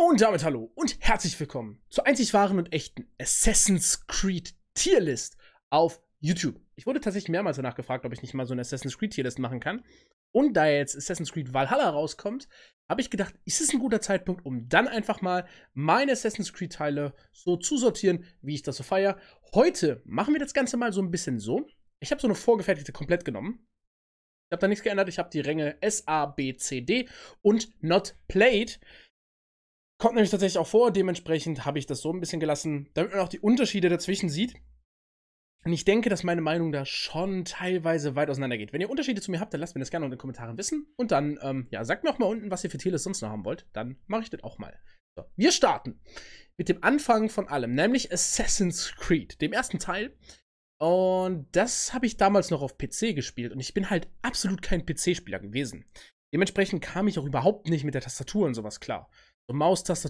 Und damit hallo und herzlich willkommen zur einzig wahren und echten Assassin's Creed Tierlist auf YouTube. Ich wurde tatsächlich mehrmals danach gefragt, ob ich nicht mal so eine Assassin's Creed Tierlist machen kann. Und da jetzt Assassin's Creed Valhalla rauskommt, habe ich gedacht, ist es ein guter Zeitpunkt, um dann einfach mal meine Assassin's Creed Teile so zu sortieren, wie ich das so feiere. Heute machen wir das Ganze mal so ein bisschen so. Ich habe so eine vorgefertigte komplett genommen. Ich habe da nichts geändert. Ich habe die Ränge S, A, B, C, D und Not Played. Kommt nämlich tatsächlich auch vor, dementsprechend habe ich das so ein bisschen gelassen, damit man auch die Unterschiede dazwischen sieht. Und ich denke, dass meine Meinung da schon teilweise weit auseinander geht. Wenn ihr Unterschiede zu mir habt, dann lasst mir das gerne in den Kommentaren wissen. Und dann, ähm, ja, sagt mir auch mal unten, was ihr für Teles sonst noch haben wollt. Dann mache ich das auch mal. So, wir starten mit dem Anfang von allem, nämlich Assassin's Creed, dem ersten Teil. Und das habe ich damals noch auf PC gespielt und ich bin halt absolut kein PC-Spieler gewesen. Dementsprechend kam ich auch überhaupt nicht mit der Tastatur und sowas klar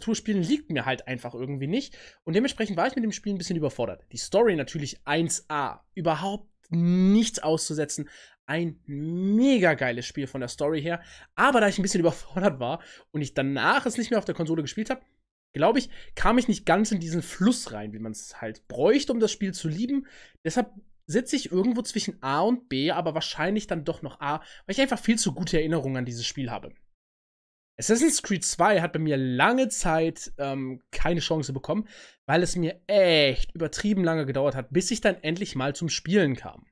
so spielen liegt mir halt einfach irgendwie nicht. Und dementsprechend war ich mit dem Spiel ein bisschen überfordert. Die Story natürlich 1A. Überhaupt nichts auszusetzen. Ein mega geiles Spiel von der Story her. Aber da ich ein bisschen überfordert war und ich danach es nicht mehr auf der Konsole gespielt habe, glaube ich, kam ich nicht ganz in diesen Fluss rein, wie man es halt bräuchte, um das Spiel zu lieben. Deshalb sitze ich irgendwo zwischen A und B, aber wahrscheinlich dann doch noch A, weil ich einfach viel zu gute Erinnerungen an dieses Spiel habe. Assassin's Creed 2 hat bei mir lange Zeit ähm, keine Chance bekommen, weil es mir echt übertrieben lange gedauert hat, bis ich dann endlich mal zum Spielen kam.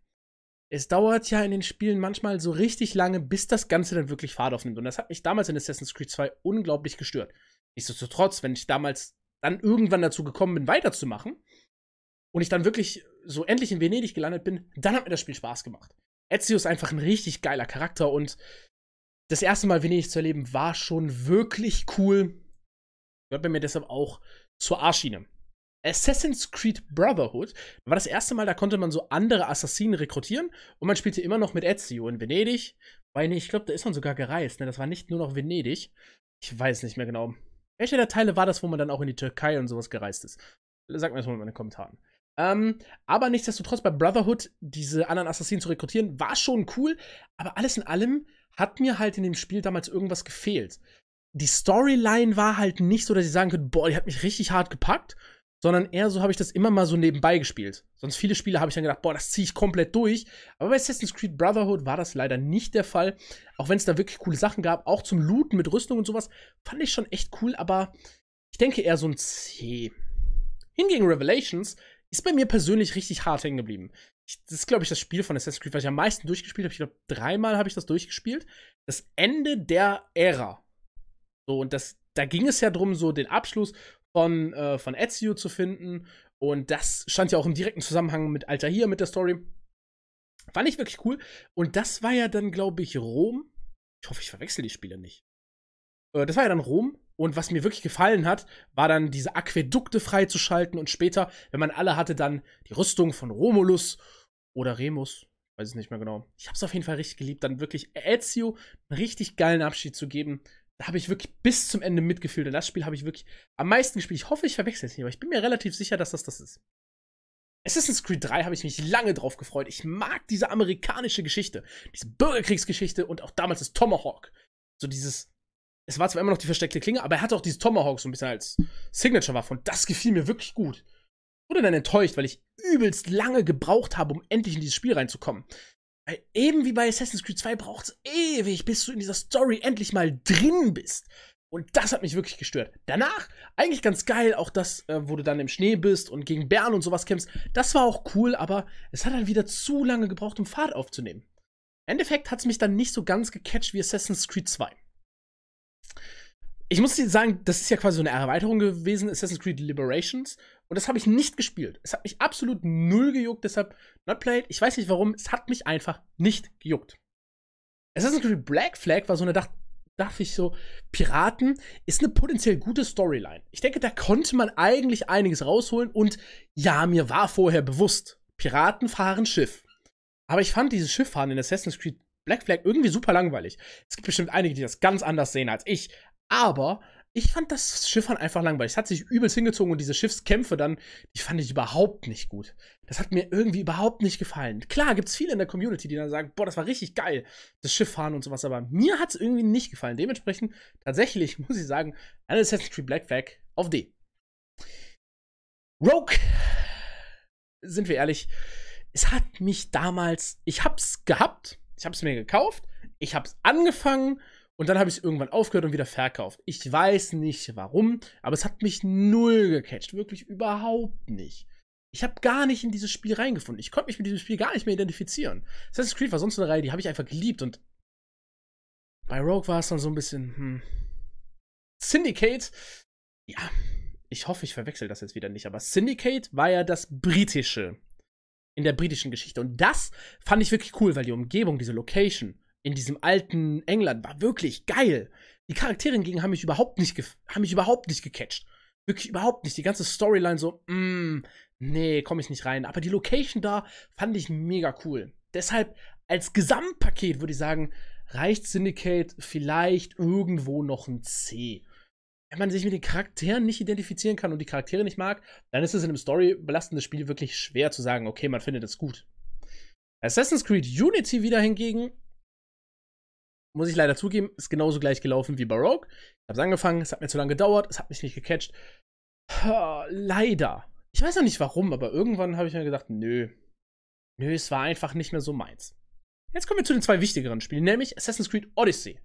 Es dauert ja in den Spielen manchmal so richtig lange, bis das Ganze dann wirklich Fahrt aufnimmt. Und das hat mich damals in Assassin's Creed 2 unglaublich gestört. Nichtsdestotrotz, wenn ich damals dann irgendwann dazu gekommen bin, weiterzumachen und ich dann wirklich so endlich in Venedig gelandet bin, dann hat mir das Spiel Spaß gemacht. Ezio ist einfach ein richtig geiler Charakter und das erste Mal Venedig zu erleben war schon wirklich cool. Gehört bei mir deshalb auch zur a Assassin's Creed Brotherhood war das erste Mal, da konnte man so andere Assassinen rekrutieren und man spielte immer noch mit Ezio in Venedig. Weil, nee, ich glaube, da ist man sogar gereist. Ne? Das war nicht nur noch Venedig. Ich weiß nicht mehr genau. Welcher der Teile war das, wo man dann auch in die Türkei und sowas gereist ist? Sagt mir das mal in den Kommentaren. Ähm, aber nichtsdestotrotz bei Brotherhood diese anderen Assassinen zu rekrutieren, war schon cool. Aber alles in allem hat mir halt in dem Spiel damals irgendwas gefehlt. Die Storyline war halt nicht so, dass ich sagen könnte, boah, die hat mich richtig hart gepackt, sondern eher so habe ich das immer mal so nebenbei gespielt. Sonst viele Spiele habe ich dann gedacht, boah, das ziehe ich komplett durch. Aber bei Assassin's Creed Brotherhood war das leider nicht der Fall. Auch wenn es da wirklich coole Sachen gab, auch zum Looten mit Rüstung und sowas, fand ich schon echt cool, aber ich denke eher so ein C. Hingegen Revelations ist bei mir persönlich richtig hart hängen geblieben. Ich, das ist, glaube ich, das Spiel von Assassin's Creed, was ich am meisten durchgespielt habe. Ich glaube, dreimal habe ich das durchgespielt. Das Ende der Ära. So, und das, da ging es ja darum, so den Abschluss von, äh, von Ezio zu finden. Und das stand ja auch im direkten Zusammenhang mit Alter hier, mit der Story. Fand ich wirklich cool. Und das war ja dann, glaube ich, Rom. Ich hoffe, ich verwechsel die Spiele nicht. Äh, das war ja dann Rom und was mir wirklich gefallen hat, war dann diese Aquädukte freizuschalten und später, wenn man alle hatte, dann die Rüstung von Romulus oder Remus, weiß es nicht mehr genau. Ich habe es auf jeden Fall richtig geliebt, dann wirklich Ezio einen richtig geilen Abschied zu geben. Da habe ich wirklich bis zum Ende mitgefühlt. Und das Spiel habe ich wirklich am meisten gespielt. Ich hoffe, ich verwechsel es nicht, aber ich bin mir relativ sicher, dass das das ist. Assassin's Creed 3 habe ich mich lange drauf gefreut. Ich mag diese amerikanische Geschichte, diese Bürgerkriegsgeschichte und auch damals das Tomahawk. So dieses es war zwar immer noch die versteckte Klinge, aber er hatte auch dieses Tomahawk so ein bisschen als Signature-Waffe und das gefiel mir wirklich gut. Wurde dann enttäuscht, weil ich übelst lange gebraucht habe, um endlich in dieses Spiel reinzukommen. Weil eben wie bei Assassin's Creed 2 braucht es ewig, bis du in dieser Story endlich mal drin bist. Und das hat mich wirklich gestört. Danach, eigentlich ganz geil, auch das, äh, wo du dann im Schnee bist und gegen Bären und sowas kämpfst. Das war auch cool, aber es hat dann halt wieder zu lange gebraucht, um Fahrt aufzunehmen. Im Endeffekt hat es mich dann nicht so ganz gecatcht wie Assassin's Creed 2 ich muss sagen, das ist ja quasi so eine Erweiterung gewesen, Assassin's Creed Liberations. Und das habe ich nicht gespielt. Es hat mich absolut null gejuckt, deshalb not played. Ich weiß nicht warum, es hat mich einfach nicht gejuckt. Assassin's Creed Black Flag war so eine Dach dachte ich so, Piraten ist eine potenziell gute Storyline. Ich denke, da konnte man eigentlich einiges rausholen und ja, mir war vorher bewusst, Piraten fahren Schiff. Aber ich fand dieses Schifffahren in Assassin's Creed Black Flag irgendwie super langweilig. Es gibt bestimmt einige, die das ganz anders sehen als ich, aber ich fand das Schiffern halt einfach langweilig. Es hat sich übelst hingezogen und diese Schiffskämpfe dann, die fand ich überhaupt nicht gut. Das hat mir irgendwie überhaupt nicht gefallen. Klar, gibt es viele in der Community, die dann sagen, boah, das war richtig geil, das Schifffahren und sowas, aber mir hat es irgendwie nicht gefallen. Dementsprechend, tatsächlich muss ich sagen, eine Assassin's Creed Black Flag auf D. Rogue, sind wir ehrlich, es hat mich damals, ich hab's gehabt, ich hab's mir gekauft, ich hab's angefangen, und dann habe ich es irgendwann aufgehört und wieder verkauft. Ich weiß nicht warum, aber es hat mich null gecatcht. Wirklich überhaupt nicht. Ich habe gar nicht in dieses Spiel reingefunden. Ich konnte mich mit diesem Spiel gar nicht mehr identifizieren. Assassin's Creed war sonst eine Reihe, die habe ich einfach geliebt. Und bei Rogue war es dann so ein bisschen, hm. Syndicate, ja, ich hoffe, ich verwechsel das jetzt wieder nicht, aber Syndicate war ja das britische in der britischen Geschichte. Und das fand ich wirklich cool, weil die Umgebung, diese Location, in diesem alten England war wirklich geil. Die Charaktere hingegen haben mich überhaupt nicht, haben mich überhaupt nicht gecatcht. Wirklich überhaupt nicht. Die ganze Storyline so, mm, nee, komme ich nicht rein. Aber die Location da fand ich mega cool. Deshalb als Gesamtpaket würde ich sagen, reicht Syndicate vielleicht irgendwo noch ein C. Wenn man sich mit den Charakteren nicht identifizieren kann und die Charaktere nicht mag, dann ist es in einem storybelastenden Spiel wirklich schwer zu sagen, okay, man findet es gut. Assassin's Creed Unity wieder hingegen muss ich leider zugeben, ist genauso gleich gelaufen wie bei Rogue. Ich habe es angefangen, es hat mir zu lange gedauert, es hat mich nicht gecatcht. Ah, leider. Ich weiß noch nicht warum, aber irgendwann habe ich mir gedacht, nö. Nö, es war einfach nicht mehr so meins. Jetzt kommen wir zu den zwei wichtigeren Spielen, nämlich Assassin's Creed Odyssey.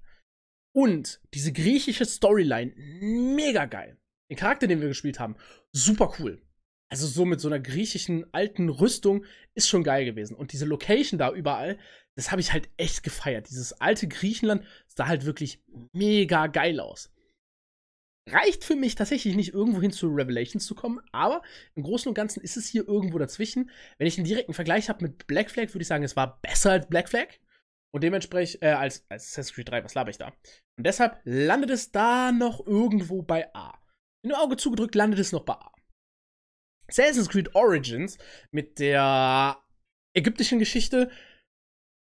Und diese griechische Storyline, mega geil. Den Charakter, den wir gespielt haben, super cool. Also so mit so einer griechischen alten Rüstung ist schon geil gewesen. Und diese Location da überall, das habe ich halt echt gefeiert. Dieses alte Griechenland sah halt wirklich mega geil aus. Reicht für mich tatsächlich nicht, irgendwo hin zu Revelations zu kommen, aber im Großen und Ganzen ist es hier irgendwo dazwischen. Wenn ich einen direkten Vergleich habe mit Black Flag, würde ich sagen, es war besser als Black Flag. Und dementsprechend, äh, als, als Assassin's Creed 3, was laber ich da? Und deshalb landet es da noch irgendwo bei A. In du Auge zugedrückt, landet es noch bei A. Assassin's Creed Origins mit der ägyptischen Geschichte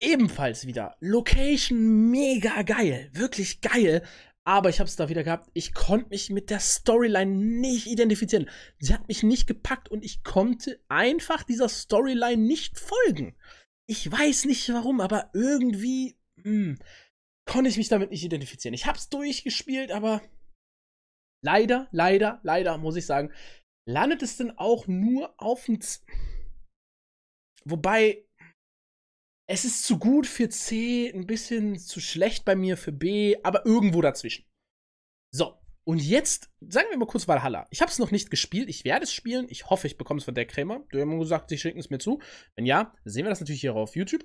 ebenfalls wieder. Location mega geil, wirklich geil. Aber ich habe es da wieder gehabt. Ich konnte mich mit der Storyline nicht identifizieren. Sie hat mich nicht gepackt und ich konnte einfach dieser Storyline nicht folgen. Ich weiß nicht warum, aber irgendwie mh, hm, konnte ich mich damit nicht identifizieren. Ich habe es durchgespielt, aber leider, leider, leider muss ich sagen, landet es denn auch nur auf dem. Wobei es ist zu gut für C, ein bisschen zu schlecht bei mir für B, aber irgendwo dazwischen. So, und jetzt sagen wir mal kurz Valhalla. Ich habe es noch nicht gespielt, ich werde es spielen. Ich hoffe, ich bekomme es von der Krämer. Du hast gesagt, sie schicken es mir zu. Wenn ja, sehen wir das natürlich hier auf YouTube.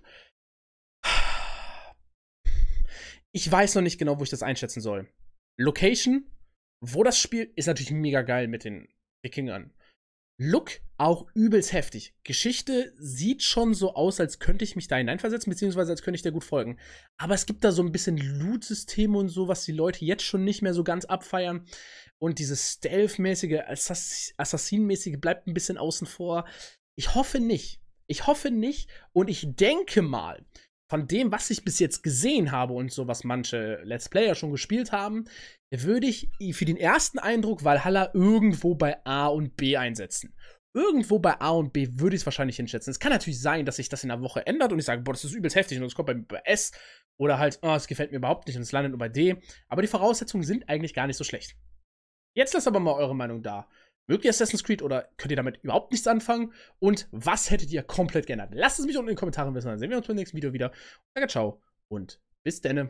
Ich weiß noch nicht genau, wo ich das einschätzen soll. Location, wo das Spiel ist natürlich mega geil mit den Wikingern. Look auch übelst heftig. Geschichte sieht schon so aus, als könnte ich mich da hineinversetzen, beziehungsweise als könnte ich da gut folgen. Aber es gibt da so ein bisschen Loot-Systeme und so, was die Leute jetzt schon nicht mehr so ganz abfeiern. Und dieses Stealth-mäßige, Assassin-mäßige bleibt ein bisschen außen vor. Ich hoffe nicht. Ich hoffe nicht und ich denke mal, von dem, was ich bis jetzt gesehen habe und so, was manche Let's Player schon gespielt haben, würde ich für den ersten Eindruck Valhalla irgendwo bei A und B einsetzen. Irgendwo bei A und B würde ich es wahrscheinlich hinschätzen. Es kann natürlich sein, dass sich das in der Woche ändert und ich sage, boah, das ist übelst heftig und es kommt bei, mir bei S oder halt, oh, es gefällt mir überhaupt nicht und es landet nur bei D. Aber die Voraussetzungen sind eigentlich gar nicht so schlecht. Jetzt lasst aber mal eure Meinung da. Mögt ihr Assassin's Creed oder könnt ihr damit überhaupt nichts anfangen? Und was hättet ihr komplett geändert? Lasst es mich unten in den Kommentaren wissen. Dann sehen wir uns beim nächsten Video wieder. Danke, ciao und bis denne.